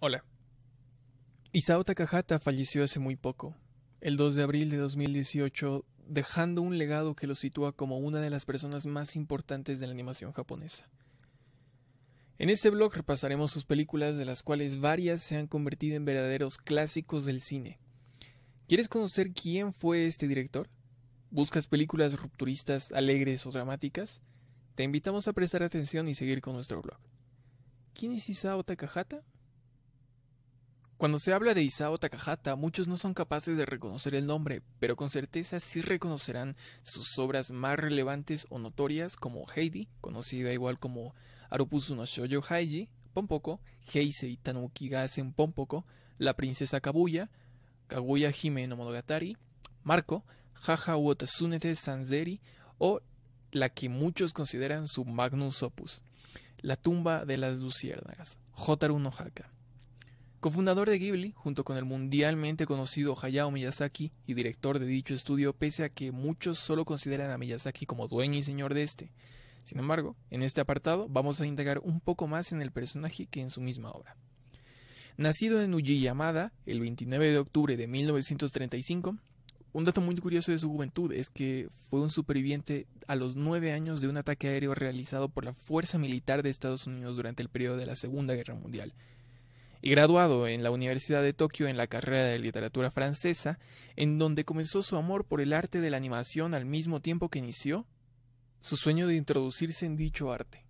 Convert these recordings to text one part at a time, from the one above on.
Hola. Isao Takahata falleció hace muy poco, el 2 de abril de 2018, dejando un legado que lo sitúa como una de las personas más importantes de la animación japonesa. En este blog repasaremos sus películas, de las cuales varias se han convertido en verdaderos clásicos del cine. ¿Quieres conocer quién fue este director? ¿Buscas películas rupturistas, alegres o dramáticas? Te invitamos a prestar atención y seguir con nuestro blog. ¿Quién es Isao Takahata? Cuando se habla de Isao Takahata, muchos no son capaces de reconocer el nombre, pero con certeza sí reconocerán sus obras más relevantes o notorias como Heidi, conocida igual como Arupusu no Shoujo Haiji, Pompoko, Heisei Tanuki Gassen Pompoko, La Princesa Kabuya, Kaguya Hime no Monogatari, Marco, Haha Uotasunete Sanzeri o la que muchos consideran su magnus opus, La tumba de las luciérnagas, Hotaru no Haka. Cofundador de Ghibli, junto con el mundialmente conocido Hayao Miyazaki y director de dicho estudio, pese a que muchos solo consideran a Miyazaki como dueño y señor de este. Sin embargo, en este apartado vamos a indagar un poco más en el personaje que en su misma obra. Nacido en Ujiyamada el 29 de octubre de 1935, un dato muy curioso de su juventud es que fue un superviviente a los nueve años de un ataque aéreo realizado por la Fuerza Militar de Estados Unidos durante el periodo de la Segunda Guerra Mundial y graduado en la Universidad de Tokio en la carrera de literatura francesa, en donde comenzó su amor por el arte de la animación al mismo tiempo que inició su sueño de introducirse en dicho arte.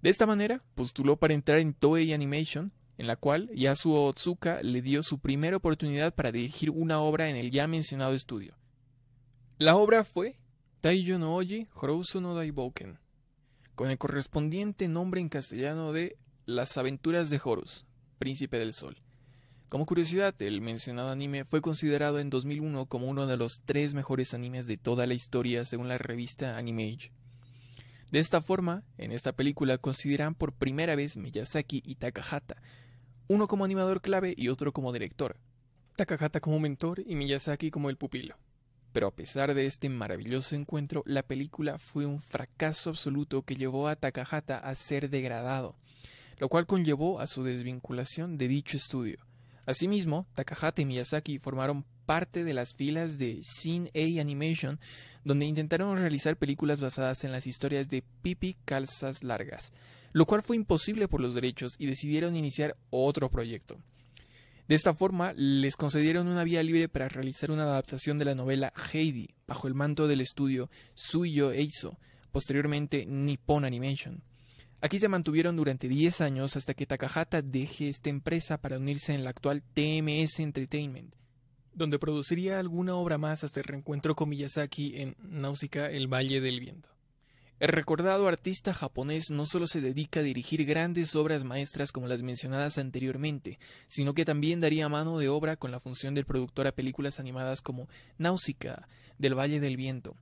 De esta manera, postuló para entrar en Toei Animation, en la cual Yasuo Otsuka le dio su primera oportunidad para dirigir una obra en el ya mencionado estudio. La obra fue Taiyo no Oji Horousu no Daiboken, con el correspondiente nombre en castellano de Las aventuras de Horus, Príncipe del Sol. Como curiosidad, el mencionado anime fue considerado en 2001 como uno de los tres mejores animes de toda la historia según la revista Animage. De esta forma, en esta película consideran por primera vez Miyazaki y Takahata, uno como animador clave y otro como director, Takahata como mentor y Miyazaki como el pupilo. Pero a pesar de este maravilloso encuentro, la película fue un fracaso absoluto que llevó a Takahata a ser degradado lo cual conllevó a su desvinculación de dicho estudio. Asimismo, Takahata y Miyazaki formaron parte de las filas de Scene A Animation, donde intentaron realizar películas basadas en las historias de Pipi Calzas Largas, lo cual fue imposible por los derechos y decidieron iniciar otro proyecto. De esta forma, les concedieron una vía libre para realizar una adaptación de la novela Heidi, bajo el manto del estudio Suyo Eizo, posteriormente Nippon Animation. Aquí se mantuvieron durante 10 años hasta que Takahata deje esta empresa para unirse en la actual TMS Entertainment, donde produciría alguna obra más hasta el reencuentro con Miyazaki en Náusica, el Valle del Viento. El recordado artista japonés no solo se dedica a dirigir grandes obras maestras como las mencionadas anteriormente, sino que también daría mano de obra con la función del productor a películas animadas como Nausicaa, del Valle del Viento,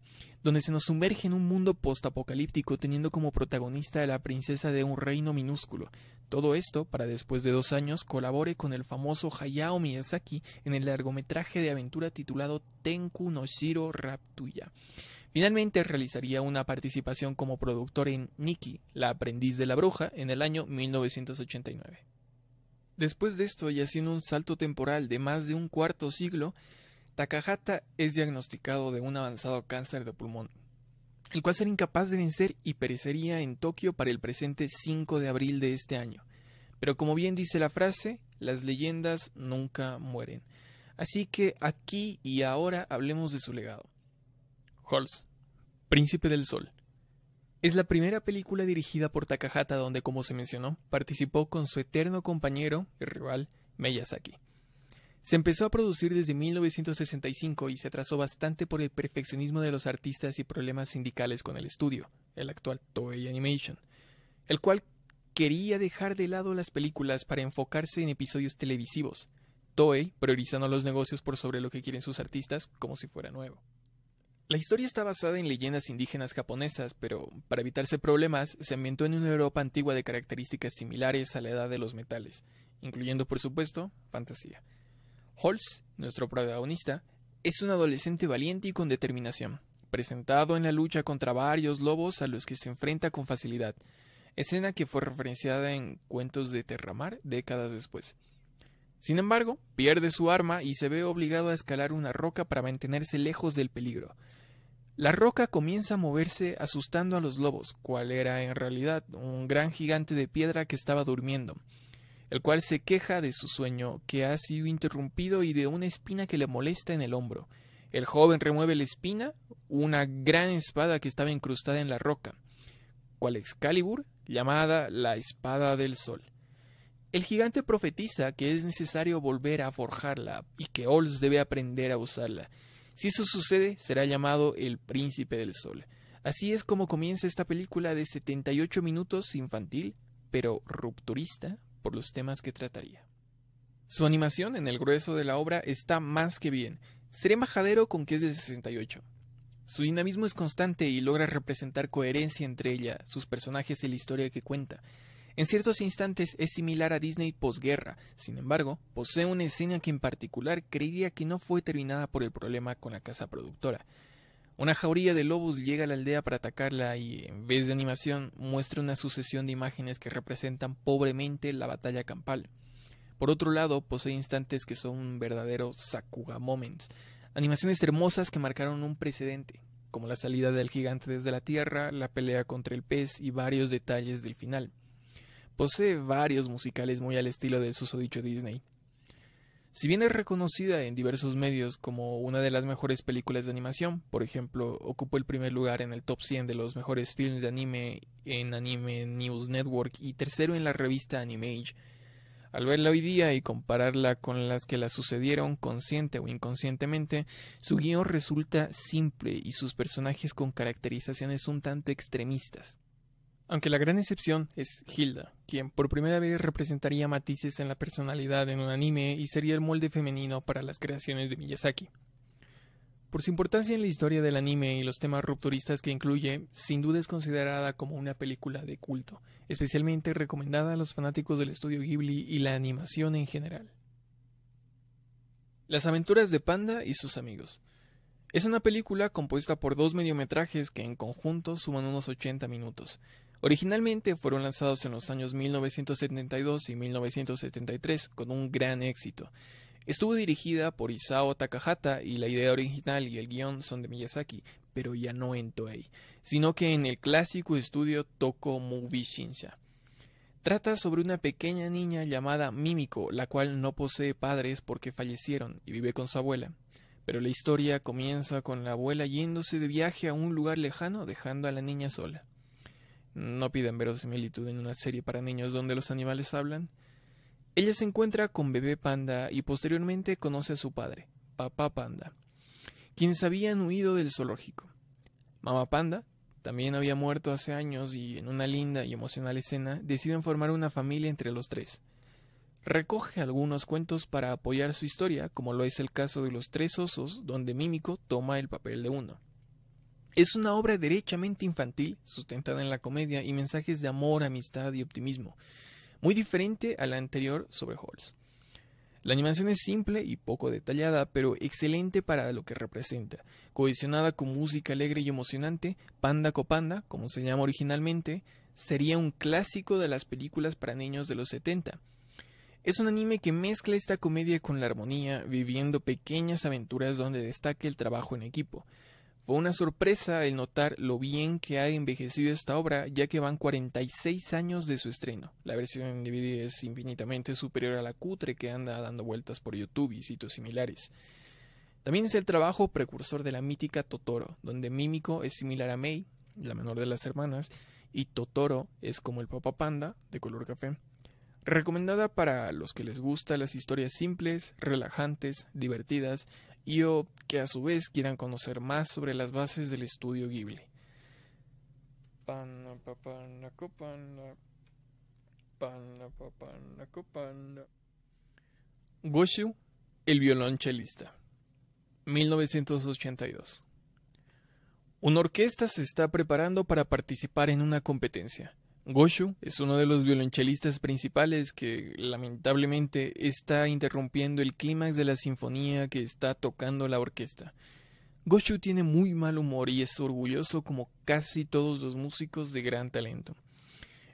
donde se nos sumerge en un mundo postapocalíptico teniendo como protagonista a la princesa de un reino minúsculo. Todo esto para después de dos años colabore con el famoso Hayao Miyazaki en el largometraje de aventura titulado Tenku no Shiro Raptuya Finalmente realizaría una participación como productor en Nikki, la aprendiz de la bruja, en el año 1989. Después de esto y haciendo un salto temporal de más de un cuarto siglo, Takahata es diagnosticado de un avanzado cáncer de pulmón, el cual será incapaz de vencer y perecería en Tokio para el presente 5 de abril de este año. Pero como bien dice la frase, las leyendas nunca mueren. Así que aquí y ahora hablemos de su legado. Halls, Príncipe del Sol. Es la primera película dirigida por Takahata donde, como se mencionó, participó con su eterno compañero y rival Miyazaki. Se empezó a producir desde 1965 y se atrasó bastante por el perfeccionismo de los artistas y problemas sindicales con el estudio, el actual Toei Animation, el cual quería dejar de lado las películas para enfocarse en episodios televisivos, Toei priorizando los negocios por sobre lo que quieren sus artistas como si fuera nuevo. La historia está basada en leyendas indígenas japonesas, pero para evitarse problemas se ambientó en una Europa antigua de características similares a la edad de los metales, incluyendo por supuesto fantasía. Holtz, nuestro protagonista, es un adolescente valiente y con determinación, presentado en la lucha contra varios lobos a los que se enfrenta con facilidad, escena que fue referenciada en cuentos de Terramar décadas después. Sin embargo, pierde su arma y se ve obligado a escalar una roca para mantenerse lejos del peligro. La roca comienza a moverse asustando a los lobos, cual era en realidad un gran gigante de piedra que estaba durmiendo, el cual se queja de su sueño que ha sido interrumpido y de una espina que le molesta en el hombro. El joven remueve la espina, una gran espada que estaba incrustada en la roca, cual Excalibur, llamada la espada del sol. El gigante profetiza que es necesario volver a forjarla y que Ols debe aprender a usarla si eso sucede, será llamado el príncipe del sol. Así es como comienza esta película de 78 minutos infantil, pero rupturista por los temas que trataría. Su animación en el grueso de la obra está más que bien. Seré majadero con que es de 68. Su dinamismo es constante y logra representar coherencia entre ella, sus personajes y la historia que cuenta. En ciertos instantes es similar a Disney posguerra, sin embargo, posee una escena que en particular creería que no fue terminada por el problema con la casa productora. Una jauría de lobos llega a la aldea para atacarla y, en vez de animación, muestra una sucesión de imágenes que representan pobremente la batalla campal. Por otro lado, posee instantes que son un verdadero Sakuga Moments, animaciones hermosas que marcaron un precedente, como la salida del gigante desde la tierra, la pelea contra el pez y varios detalles del final. Posee varios musicales muy al estilo del susodicho Disney. Si bien es reconocida en diversos medios como una de las mejores películas de animación, por ejemplo, ocupó el primer lugar en el top 100 de los mejores filmes de anime en Anime News Network y tercero en la revista Animage. Al verla hoy día y compararla con las que la sucedieron consciente o inconscientemente, su guión resulta simple y sus personajes con caracterizaciones un tanto extremistas. Aunque la gran excepción es Hilda, quien por primera vez representaría matices en la personalidad en un anime y sería el molde femenino para las creaciones de Miyazaki. Por su importancia en la historia del anime y los temas rupturistas que incluye, sin duda es considerada como una película de culto, especialmente recomendada a los fanáticos del estudio Ghibli y la animación en general. Las aventuras de Panda y sus amigos. Es una película compuesta por dos mediometrajes que en conjunto suman unos 80 minutos, Originalmente fueron lanzados en los años 1972 y 1973 con un gran éxito. Estuvo dirigida por Isao Takahata y la idea original y el guión son de Miyazaki, pero ya no en Toei, sino que en el clásico estudio Toko Movie Shinsha. Trata sobre una pequeña niña llamada Mímico, la cual no posee padres porque fallecieron y vive con su abuela. Pero la historia comienza con la abuela yéndose de viaje a un lugar lejano dejando a la niña sola no piden verosimilitud en una serie para niños donde los animales hablan. Ella se encuentra con bebé panda y posteriormente conoce a su padre, papá panda, quienes habían huido del zoológico. Mamá panda también había muerto hace años y en una linda y emocional escena deciden formar una familia entre los tres. Recoge algunos cuentos para apoyar su historia, como lo es el caso de los tres osos, donde Mímico toma el papel de uno. Es una obra derechamente infantil, sustentada en la comedia y mensajes de amor, amistad y optimismo, muy diferente a la anterior sobre Halls. La animación es simple y poco detallada, pero excelente para lo que representa. Cohesionada con música alegre y emocionante, Panda Copanda, como se llama originalmente, sería un clásico de las películas para niños de los 70. Es un anime que mezcla esta comedia con la armonía, viviendo pequeñas aventuras donde destaque el trabajo en equipo. Fue una sorpresa el notar lo bien que ha envejecido esta obra, ya que van 46 años de su estreno. La versión en DVD es infinitamente superior a la cutre que anda dando vueltas por YouTube y sitios similares. También es el trabajo precursor de la mítica Totoro, donde Mímico es similar a Mei, la menor de las hermanas, y Totoro es como el Papa Panda, de color café. Recomendada para los que les gustan las historias simples, relajantes, divertidas y o que a su vez quieran conocer más sobre las bases del estudio Ghibli. Goshu, el violonchelista. 1982. Una orquesta se está preparando para participar en una competencia. Goshu es uno de los violonchelistas principales que lamentablemente está interrumpiendo el clímax de la sinfonía que está tocando la orquesta. Goshu tiene muy mal humor y es orgulloso como casi todos los músicos de gran talento.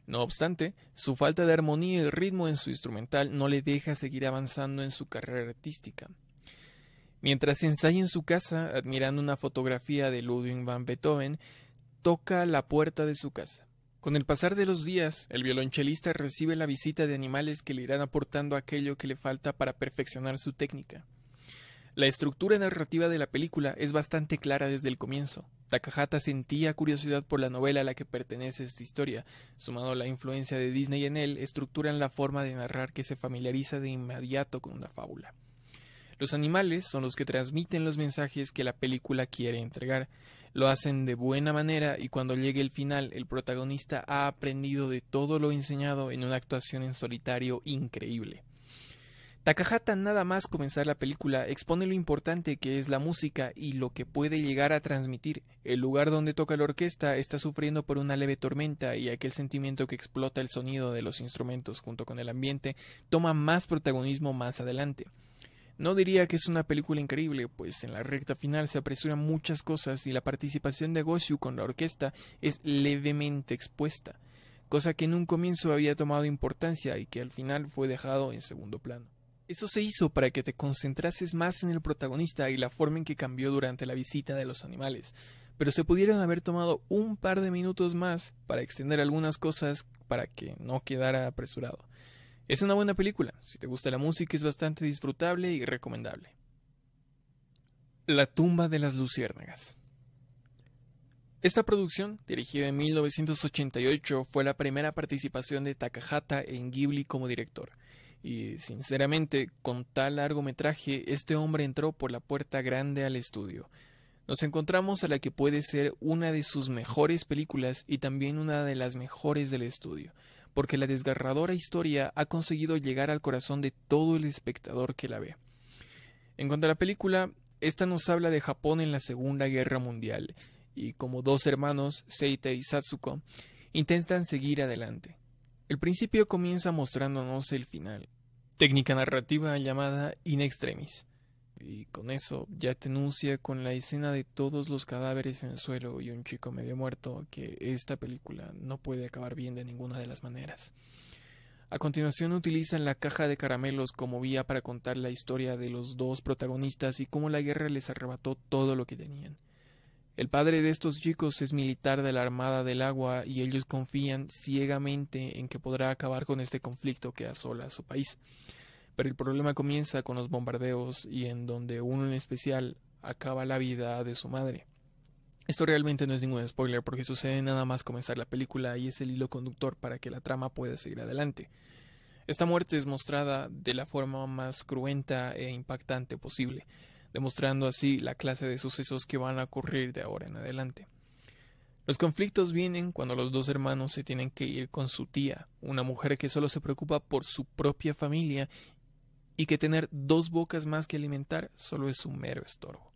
No obstante, su falta de armonía y ritmo en su instrumental no le deja seguir avanzando en su carrera artística. Mientras ensaya en su casa, admirando una fotografía de Ludwig van Beethoven, toca la puerta de su casa. Con el pasar de los días, el violonchelista recibe la visita de animales que le irán aportando aquello que le falta para perfeccionar su técnica. La estructura narrativa de la película es bastante clara desde el comienzo. Takahata sentía curiosidad por la novela a la que pertenece esta historia, sumado a la influencia de Disney en él, estructuran la forma de narrar que se familiariza de inmediato con una fábula. Los animales son los que transmiten los mensajes que la película quiere entregar. Lo hacen de buena manera y cuando llegue el final el protagonista ha aprendido de todo lo enseñado en una actuación en solitario increíble. Takahata nada más comenzar la película expone lo importante que es la música y lo que puede llegar a transmitir. El lugar donde toca la orquesta está sufriendo por una leve tormenta y aquel sentimiento que explota el sonido de los instrumentos junto con el ambiente toma más protagonismo más adelante. No diría que es una película increíble, pues en la recta final se apresuran muchas cosas y la participación de Goshu con la orquesta es levemente expuesta, cosa que en un comienzo había tomado importancia y que al final fue dejado en segundo plano. Eso se hizo para que te concentrases más en el protagonista y la forma en que cambió durante la visita de los animales, pero se pudieron haber tomado un par de minutos más para extender algunas cosas para que no quedara apresurado. Es una buena película, si te gusta la música es bastante disfrutable y recomendable. La tumba de las luciérnagas. Esta producción, dirigida en 1988, fue la primera participación de Takahata en Ghibli como director. Y sinceramente, con tal largometraje, este hombre entró por la puerta grande al estudio. Nos encontramos a la que puede ser una de sus mejores películas y también una de las mejores del estudio porque la desgarradora historia ha conseguido llegar al corazón de todo el espectador que la ve. En cuanto a la película, esta nos habla de Japón en la Segunda Guerra Mundial, y como dos hermanos, Seite y Satsuko, intentan seguir adelante. El principio comienza mostrándonos el final, técnica narrativa llamada in extremis, y con eso ya te anuncia con la escena de todos los cadáveres en el suelo y un chico medio muerto que esta película no puede acabar bien de ninguna de las maneras. A continuación utilizan la caja de caramelos como vía para contar la historia de los dos protagonistas y cómo la guerra les arrebató todo lo que tenían. El padre de estos chicos es militar de la Armada del Agua y ellos confían ciegamente en que podrá acabar con este conflicto que asola a su país. Pero el problema comienza con los bombardeos y en donde uno en especial acaba la vida de su madre. Esto realmente no es ningún spoiler porque sucede nada más comenzar la película y es el hilo conductor para que la trama pueda seguir adelante. Esta muerte es mostrada de la forma más cruenta e impactante posible, demostrando así la clase de sucesos que van a ocurrir de ahora en adelante. Los conflictos vienen cuando los dos hermanos se tienen que ir con su tía, una mujer que solo se preocupa por su propia familia y que tener dos bocas más que alimentar solo es un mero estorbo.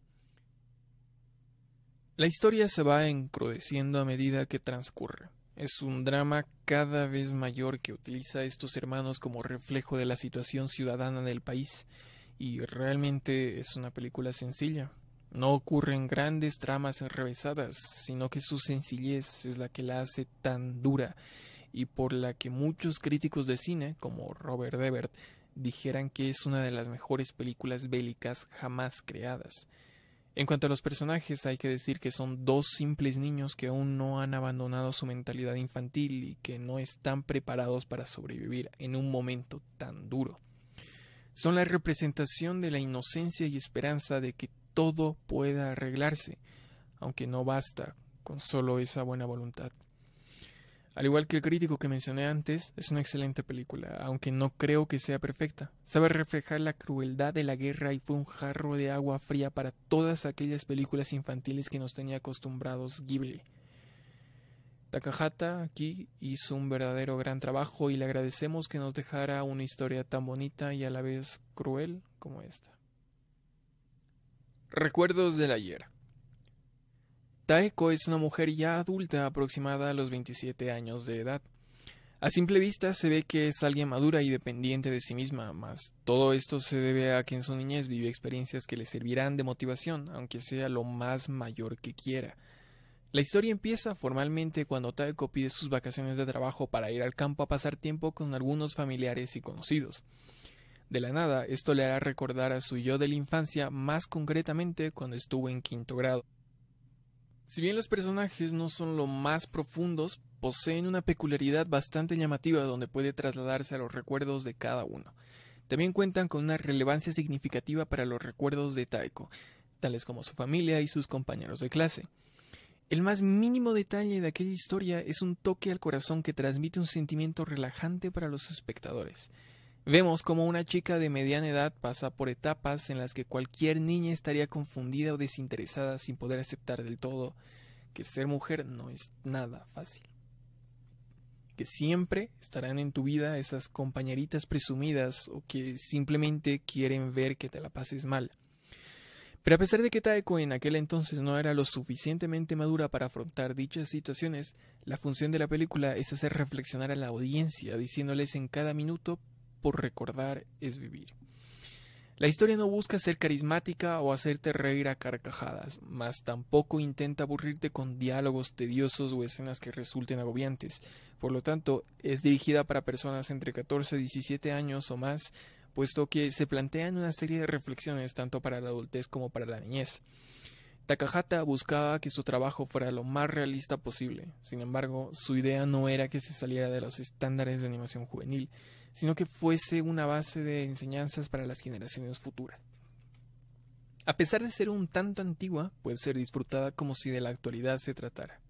La historia se va encrudeciendo a medida que transcurre. Es un drama cada vez mayor que utiliza a estos hermanos como reflejo de la situación ciudadana del país, y realmente es una película sencilla. No ocurren grandes tramas enrevesadas, sino que su sencillez es la que la hace tan dura y por la que muchos críticos de cine, como Robert Ebert, dijeran que es una de las mejores películas bélicas jamás creadas. En cuanto a los personajes, hay que decir que son dos simples niños que aún no han abandonado su mentalidad infantil y que no están preparados para sobrevivir en un momento tan duro. Son la representación de la inocencia y esperanza de que todo pueda arreglarse, aunque no basta con solo esa buena voluntad. Al igual que el crítico que mencioné antes, es una excelente película, aunque no creo que sea perfecta. Sabe reflejar la crueldad de la guerra y fue un jarro de agua fría para todas aquellas películas infantiles que nos tenía acostumbrados Ghibli. Takahata aquí hizo un verdadero gran trabajo y le agradecemos que nos dejara una historia tan bonita y a la vez cruel como esta. Recuerdos la ayer. Taeko es una mujer ya adulta aproximada a los 27 años de edad. A simple vista se ve que es alguien madura y dependiente de sí misma, mas todo esto se debe a que en su niñez vivió experiencias que le servirán de motivación, aunque sea lo más mayor que quiera. La historia empieza formalmente cuando Taeko pide sus vacaciones de trabajo para ir al campo a pasar tiempo con algunos familiares y conocidos. De la nada, esto le hará recordar a su yo de la infancia, más concretamente cuando estuvo en quinto grado. Si bien los personajes no son lo más profundos, poseen una peculiaridad bastante llamativa donde puede trasladarse a los recuerdos de cada uno. También cuentan con una relevancia significativa para los recuerdos de Taiko, tales como su familia y sus compañeros de clase. El más mínimo detalle de aquella historia es un toque al corazón que transmite un sentimiento relajante para los espectadores. Vemos como una chica de mediana edad pasa por etapas en las que cualquier niña estaría confundida o desinteresada sin poder aceptar del todo que ser mujer no es nada fácil. Que siempre estarán en tu vida esas compañeritas presumidas o que simplemente quieren ver que te la pases mal. Pero a pesar de que Taeko en aquel entonces no era lo suficientemente madura para afrontar dichas situaciones, la función de la película es hacer reflexionar a la audiencia, diciéndoles en cada minuto por recordar es vivir. La historia no busca ser carismática o hacerte reír a carcajadas, mas tampoco intenta aburrirte con diálogos tediosos o escenas que resulten agobiantes. Por lo tanto, es dirigida para personas entre 14 y 17 años o más, puesto que se plantean una serie de reflexiones tanto para la adultez como para la niñez. Takahata buscaba que su trabajo fuera lo más realista posible, sin embargo, su idea no era que se saliera de los estándares de animación juvenil, sino que fuese una base de enseñanzas para las generaciones futuras. A pesar de ser un tanto antigua, puede ser disfrutada como si de la actualidad se tratara.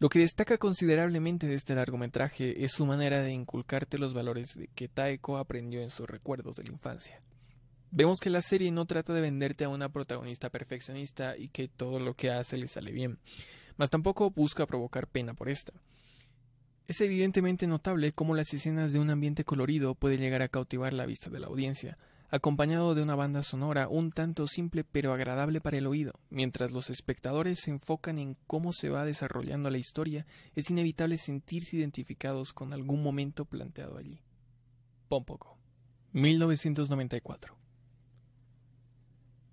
Lo que destaca considerablemente de este largometraje es su manera de inculcarte los valores que Taeko aprendió en sus recuerdos de la infancia. Vemos que la serie no trata de venderte a una protagonista perfeccionista y que todo lo que hace le sale bien, mas tampoco busca provocar pena por esta. Es evidentemente notable cómo las escenas de un ambiente colorido pueden llegar a cautivar la vista de la audiencia, acompañado de una banda sonora un tanto simple pero agradable para el oído. Mientras los espectadores se enfocan en cómo se va desarrollando la historia, es inevitable sentirse identificados con algún momento planteado allí. Pompoco. 1994.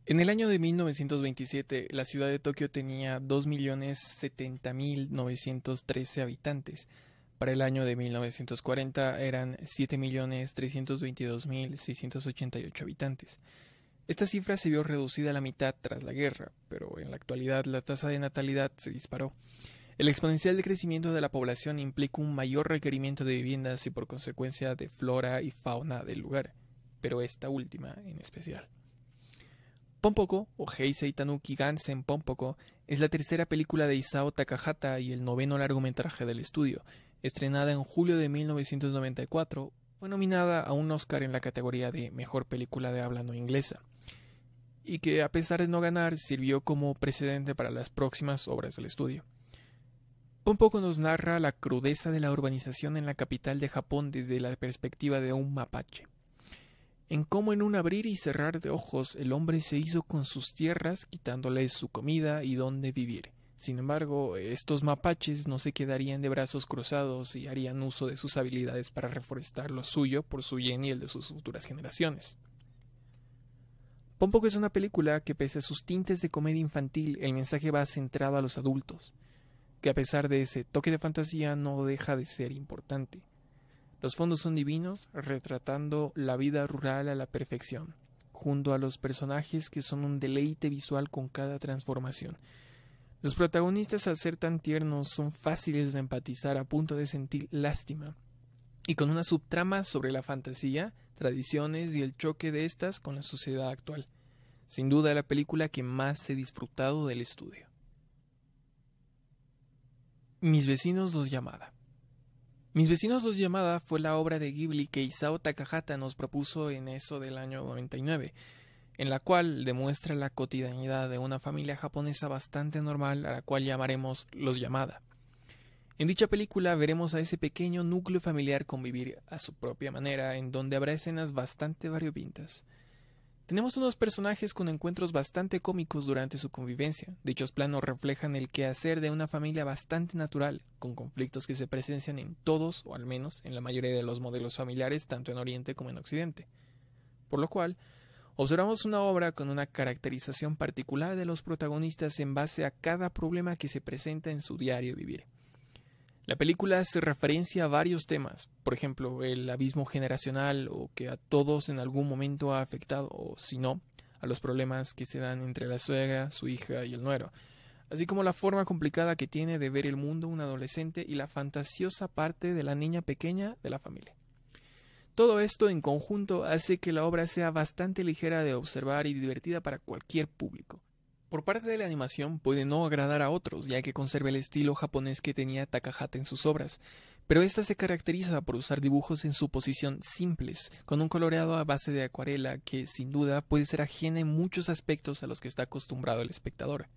En el año de 1927, la ciudad de Tokio tenía 2.070.913 habitantes, para el año de 1940 eran 7.322.688 habitantes. Esta cifra se vio reducida a la mitad tras la guerra, pero en la actualidad la tasa de natalidad se disparó. El exponencial crecimiento de la población implica un mayor requerimiento de viviendas y por consecuencia de flora y fauna del lugar, pero esta última en especial. Pompoco o Heisei Tanuki Gansen Pompoko, es la tercera película de Isao Takahata y el noveno largometraje del estudio, estrenada en julio de 1994, fue nominada a un Oscar en la categoría de Mejor Película de Habla No Inglesa, y que a pesar de no ganar sirvió como precedente para las próximas obras del estudio. Un poco nos narra la crudeza de la urbanización en la capital de Japón desde la perspectiva de un mapache, en cómo en un abrir y cerrar de ojos el hombre se hizo con sus tierras quitándoles su comida y dónde vivir, sin embargo, estos mapaches no se quedarían de brazos cruzados y harían uso de sus habilidades para reforestar lo suyo por su bien y el de sus futuras generaciones. Pompoco es una película que pese a sus tintes de comedia infantil, el mensaje va centrado a los adultos, que a pesar de ese toque de fantasía no deja de ser importante. Los fondos son divinos, retratando la vida rural a la perfección, junto a los personajes que son un deleite visual con cada transformación los protagonistas, al ser tan tiernos, son fáciles de empatizar a punto de sentir lástima, y con una subtrama sobre la fantasía, tradiciones y el choque de estas con la sociedad actual. Sin duda la película que más he disfrutado del estudio. Mis vecinos los llamada. Mis vecinos los llamada fue la obra de Ghibli que Isao Takahata nos propuso en eso del año 99 en la cual demuestra la cotidianidad de una familia japonesa bastante normal a la cual llamaremos los Llamada. En dicha película veremos a ese pequeño núcleo familiar convivir a su propia manera, en donde habrá escenas bastante variopintas. Tenemos unos personajes con encuentros bastante cómicos durante su convivencia. Dichos planos reflejan el quehacer de una familia bastante natural, con conflictos que se presencian en todos, o al menos en la mayoría de los modelos familiares, tanto en Oriente como en Occidente. Por lo cual, Observamos una obra con una caracterización particular de los protagonistas en base a cada problema que se presenta en su diario vivir. La película hace referencia a varios temas, por ejemplo, el abismo generacional o que a todos en algún momento ha afectado, o si no, a los problemas que se dan entre la suegra, su hija y el nuero, así como la forma complicada que tiene de ver el mundo un adolescente y la fantasiosa parte de la niña pequeña de la familia. Todo esto en conjunto hace que la obra sea bastante ligera de observar y divertida para cualquier público. Por parte de la animación puede no agradar a otros, ya que conserva el estilo japonés que tenía Takahata en sus obras, pero esta se caracteriza por usar dibujos en su posición simples, con un coloreado a base de acuarela que, sin duda, puede ser ajena en muchos aspectos a los que está acostumbrado el espectador.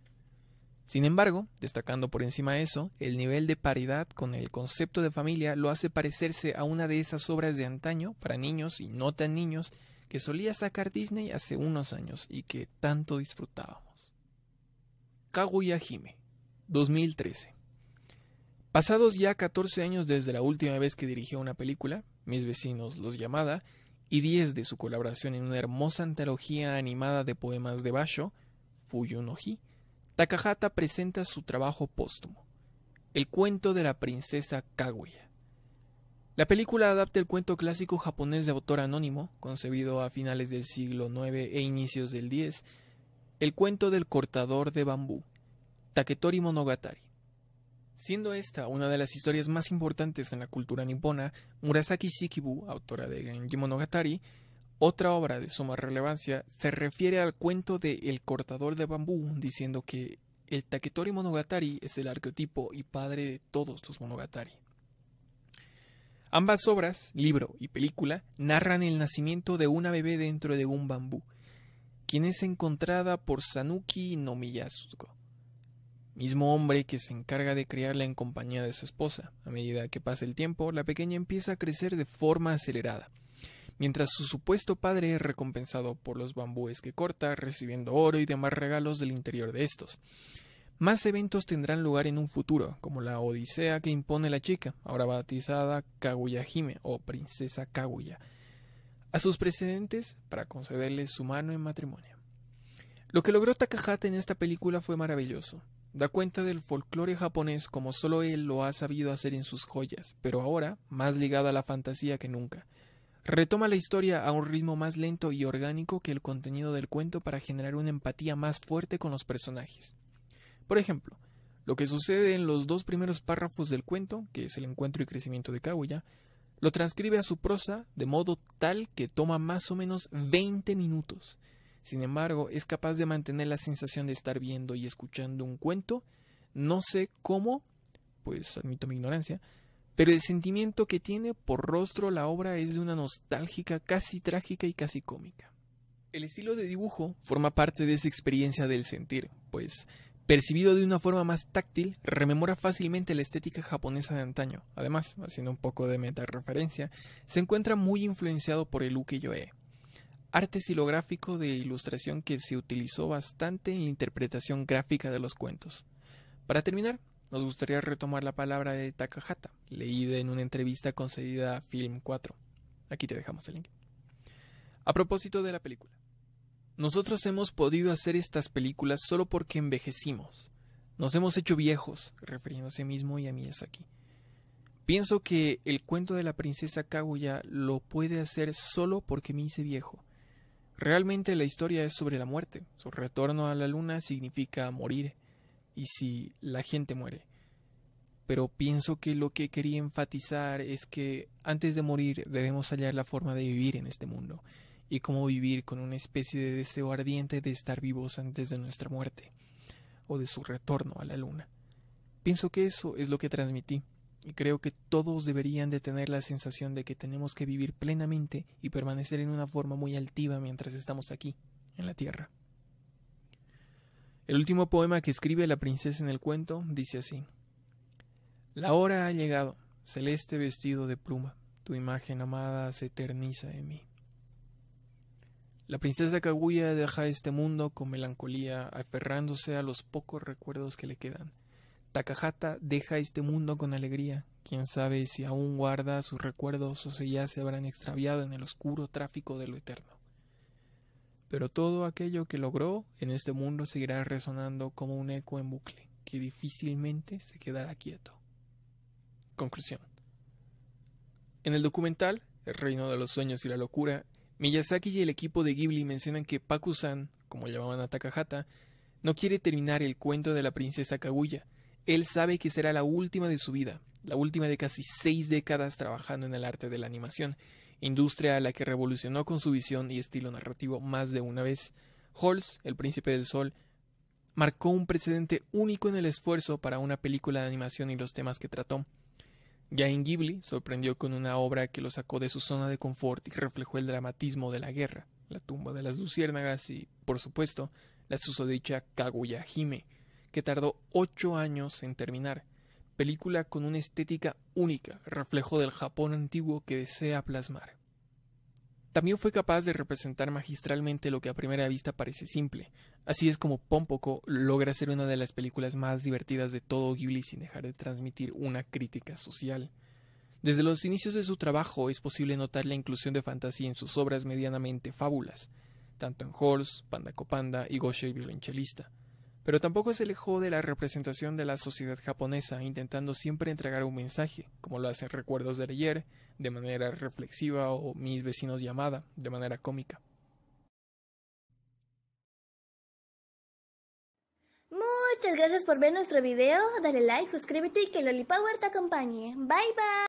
Sin embargo, destacando por encima de eso, el nivel de paridad con el concepto de familia lo hace parecerse a una de esas obras de antaño para niños y no tan niños que solía sacar Disney hace unos años y que tanto disfrutábamos. Kaguya Hime, 2013. Pasados ya 14 años desde la última vez que dirigió una película, Mis vecinos los llamada, y 10 de su colaboración en una hermosa antología animada de poemas de Basho, Fuyo no cajata presenta su trabajo póstumo, El cuento de la princesa Kaguya. La película adapta el cuento clásico japonés de autor anónimo, concebido a finales del siglo IX e inicios del X, el cuento del cortador de bambú, Taketori Monogatari. Siendo esta una de las historias más importantes en la cultura nipona, Murasaki Shikibu, autora de Genji Monogatari, otra obra de suma relevancia se refiere al cuento de El cortador de bambú, diciendo que el Taketori Monogatari es el arquetipo y padre de todos los Monogatari. Ambas obras, libro y película, narran el nacimiento de una bebé dentro de un bambú, quien es encontrada por Sanuki no mismo hombre que se encarga de criarla en compañía de su esposa. A medida que pasa el tiempo, la pequeña empieza a crecer de forma acelerada mientras su supuesto padre es recompensado por los bambúes que corta, recibiendo oro y demás regalos del interior de estos. Más eventos tendrán lugar en un futuro, como la Odisea que impone la chica, ahora bautizada Kaguya Hime o Princesa Kaguya, a sus precedentes para concederle su mano en matrimonio. Lo que logró Takahata en esta película fue maravilloso. Da cuenta del folclore japonés como solo él lo ha sabido hacer en sus joyas, pero ahora más ligado a la fantasía que nunca. Retoma la historia a un ritmo más lento y orgánico que el contenido del cuento para generar una empatía más fuerte con los personajes. Por ejemplo, lo que sucede en los dos primeros párrafos del cuento, que es el encuentro y crecimiento de Kaguya, lo transcribe a su prosa de modo tal que toma más o menos 20 minutos. Sin embargo, es capaz de mantener la sensación de estar viendo y escuchando un cuento. No sé cómo, pues admito mi ignorancia, pero el sentimiento que tiene por rostro la obra es de una nostálgica casi trágica y casi cómica. El estilo de dibujo forma parte de esa experiencia del sentir, pues percibido de una forma más táctil, rememora fácilmente la estética japonesa de antaño. Además, haciendo un poco de meta-referencia, se encuentra muy influenciado por el ukiyo-e, arte silográfico de ilustración que se utilizó bastante en la interpretación gráfica de los cuentos. Para terminar, nos gustaría retomar la palabra de Takahata, leída en una entrevista concedida a Film 4. Aquí te dejamos el link. A propósito de la película. Nosotros hemos podido hacer estas películas solo porque envejecimos. Nos hemos hecho viejos, refiriéndose a sí mismo y a mí es aquí. Pienso que el cuento de la princesa Kaguya lo puede hacer solo porque me hice viejo. Realmente la historia es sobre la muerte. Su retorno a la luna significa morir y si la gente muere. Pero pienso que lo que quería enfatizar es que antes de morir debemos hallar la forma de vivir en este mundo, y cómo vivir con una especie de deseo ardiente de estar vivos antes de nuestra muerte, o de su retorno a la luna. Pienso que eso es lo que transmití, y creo que todos deberían de tener la sensación de que tenemos que vivir plenamente y permanecer en una forma muy altiva mientras estamos aquí, en la Tierra. El último poema que escribe la princesa en el cuento dice así. La hora ha llegado, celeste vestido de pluma, tu imagen amada se eterniza en mí. La princesa Kaguya deja este mundo con melancolía, aferrándose a los pocos recuerdos que le quedan. Takahata deja este mundo con alegría, quién sabe si aún guarda sus recuerdos o si ya se habrán extraviado en el oscuro tráfico de lo eterno pero todo aquello que logró en este mundo seguirá resonando como un eco en bucle, que difícilmente se quedará quieto. Conclusión. En el documental, El reino de los sueños y la locura, Miyazaki y el equipo de Ghibli mencionan que Paku-san, como llamaban a Takahata, no quiere terminar el cuento de la princesa Kaguya. Él sabe que será la última de su vida, la última de casi seis décadas trabajando en el arte de la animación, industria a la que revolucionó con su visión y estilo narrativo más de una vez. Halls, El Príncipe del Sol, marcó un precedente único en el esfuerzo para una película de animación y los temas que trató. en Ghibli sorprendió con una obra que lo sacó de su zona de confort y reflejó el dramatismo de la guerra, la tumba de las luciérnagas y, por supuesto, la susodicha Kaguya Hime, que tardó ocho años en terminar película con una estética única, reflejo del Japón antiguo que desea plasmar. También fue capaz de representar magistralmente lo que a primera vista parece simple, así es como Pompoco logra ser una de las películas más divertidas de todo Ghibli sin dejar de transmitir una crítica social. Desde los inicios de su trabajo es posible notar la inclusión de fantasía en sus obras medianamente fábulas, tanto en Horse, Panda Copanda y Gosha y Violonchelista. Pero tampoco se alejó de la representación de la sociedad japonesa, intentando siempre entregar un mensaje, como lo hacen Recuerdos de ayer, de manera reflexiva o Mis vecinos llamada, de manera cómica. Muchas gracias por ver nuestro video, dale like, suscríbete y que Loli te acompañe. Bye bye.